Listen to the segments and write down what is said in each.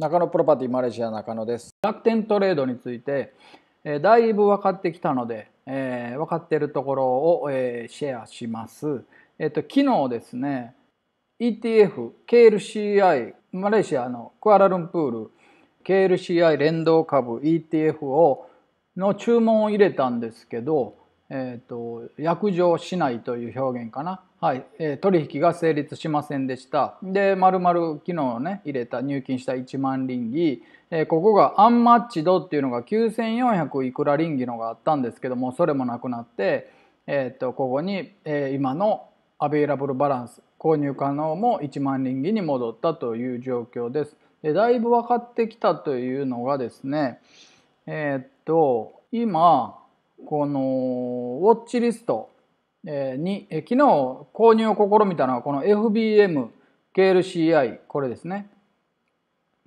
中野プロパティマレーシア中野です楽天トレードについて、えー、だいぶ分かってきたので、えー、分かっているところを、えー、シェアします、えっと昨日ですね ETF KLCI マレーシアのクアラルンプール KLCI 連動株 ETF をの注文を入れたんですけど、えーと、と約定しないという表現かなはい、えー、取引が成立しませんでした。で、丸々昨日ね、入れた、入金した1万リンえー、ここがアンマッチドっていうのが9400いくらリンギのがあったんですけども、それもなくなって、えっ、ー、と、ここに、えー、今のアベイラブルバランス、購入可能も1万リンギに戻ったという状況です。で、だいぶ分かってきたというのがですね、えっ、と、今、この、ウォッチリスト、に昨日購入を試みたのはこの FBM KLCI これですね。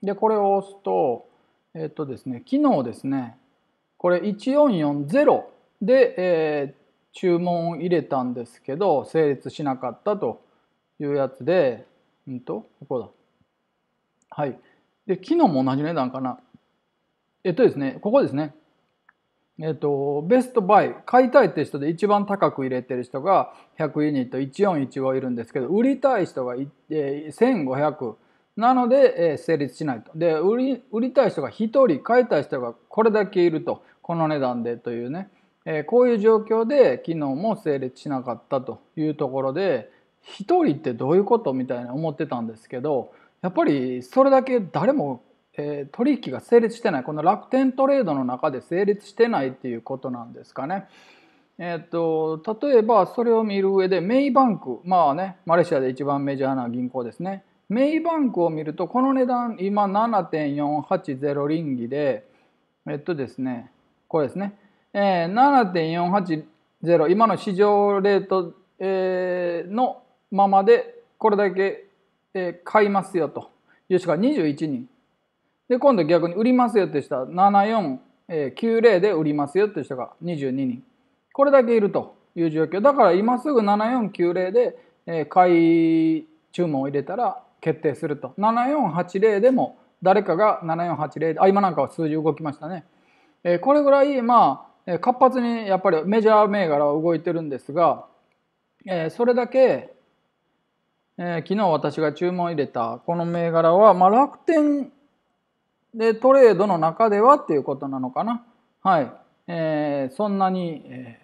でこれを押すとえっとですね昨日ですねこれ1440で、えー、注文を入れたんですけど成立しなかったというやつでうんとここだはいで昨日も同じ値段かなえっとですねここですねえっと、ベストバイ、買いたいって人で一番高く入れてる人が100ユニット1415いるんですけど、売りたい人が、え1500。なので、え成立しないと。で、売り、売りたい人が1人、買いたい人がこれだけいると。この値段でというね。えー、こういう状況で昨日も成立しなかったというところで、1人ってどういうことみたいな思ってたんですけど、やっぱりそれだけ誰もえー、取引が成立してないこの楽天トレードの中で成立してないっていうことなんですかね。えーと、例えばそれを見る上でメイバンクまあねマレーシアで一番メジャーな銀行ですねメイバンクを見るとこの値段今7.480リンギでえっとですねこれですね、えー、7.480今の市場レート、えー、のままでこれだけ、えー、買いますよという人が21人で、今度逆に売りますよって人は7490で売りますよって人が22人。これだけいるという状況。だから今すぐ7490で買い注文を入れたら決定すると。7480でも誰かが7480で、あ、今なんかは数字動きましたね。これぐらい、まあ、活発にやっぱりメジャー銘柄は動いてるんですが、それだけ、えー、昨日私が注文入れたこの銘柄は、まあ、楽天で、トレードの中ではっていうことなのかな。はい。えー、そんなに、え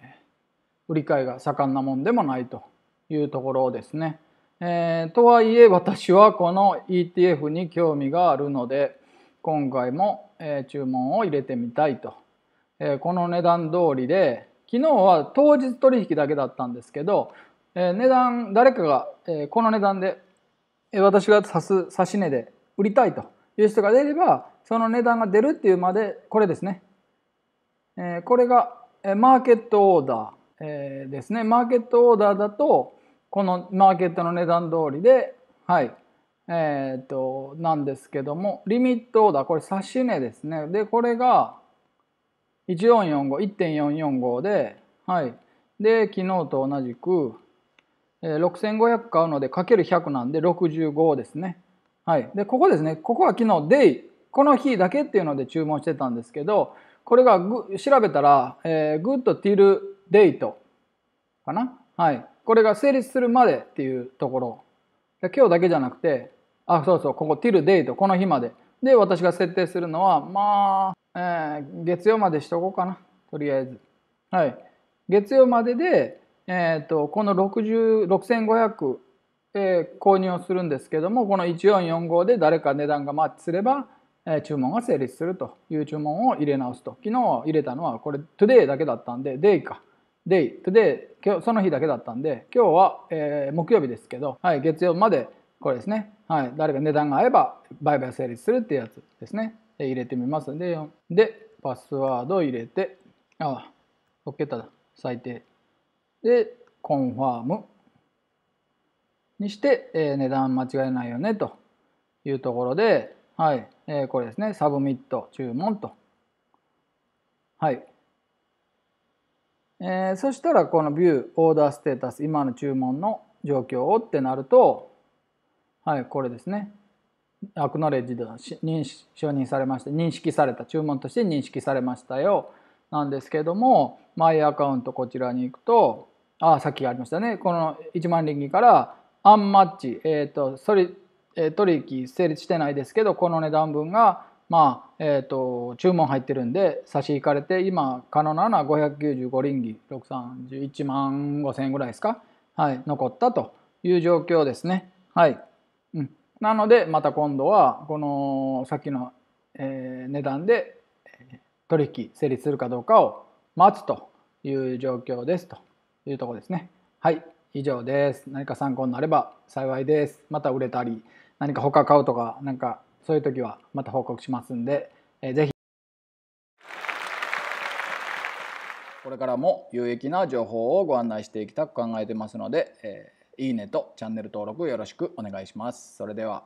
ー、売り買いが盛んなもんでもないというところですね。えー、とはいえ私はこの ETF に興味があるので今回も、えー、注文を入れてみたいと、えー、この値段通りで昨日は当日取引だけだったんですけど、えー、値段誰かが、えー、この値段で、え私が指す指し値で売りたいという人が出ればその値段が出るっていうまでこれですね、えこれがマーケットオーダー、えですねマーケットオーダーだとこのマーケットの値段通りではいえっ、となんですけどもリミットオーダーこれ指値ですねでこれが14451.445ではいで昨日と同じく6500買うのでかける100なんで65ですねはい。で、ここですね。ここは昨日 d a この日だけっていうので注文してたんですけど、これが調べたら、えー、good till かな。はい。これが成立するまでっていうところ。今日だけじゃなくて、あ、そうそう、ここティルデイトこの日まで。で、私が設定するのは、まあ、えー、月曜までしとこうかな。とりあえず。はい。月曜までで、えっ、ー、と、この6500えー、購入をするんですけどもこの1445で誰か値段がマッチすれば、えー、注文が成立するという注文を入れ直すと昨日入れたのはこれ today だけだったんで day か day today 今日その日だけだったんで今日は、えー、木曜日ですけど、はい、月曜までこれですね、はい、誰か値段が合えば売買成立するってやつですねで入れてみますででパスワードを入れてああ6桁だ最低でコンファームにして、えー、値段間違えないよねというところで、はい、えー、これですね、サブミット注文と。はい。えー、そしたらこのビュー、オーダーステータス、今の注文の状況をってなると、はい、これですね。アクノレッジで認承認されました認識された注文として認識されましたよなんですけどもマイアカウントこちらに行くとあさっきありましたねこの1万リンギからアンマッチ、えー、と、それ、取引成立してないですけど、この値段分が、まあ、えっ、ー、と、注文入ってるんで、差し引かれて、今、可能なのは595リンギ、631万5000円ぐらいですかはい、残ったという状況ですね。はい。うん。なので、また今度は、この、さっきの、えー、値段で、取引成立するかどうかを待つという状況ですというところですね。はい。以上です。何か参考になれば幸いです。また売れたり、何か他買うとか、なんかそういう時はまた報告しますんで、えー、ぜひ。これからも有益な情報をご案内していきたく考えてますので、えー、いいねとチャンネル登録よろしくお願いします。それでは。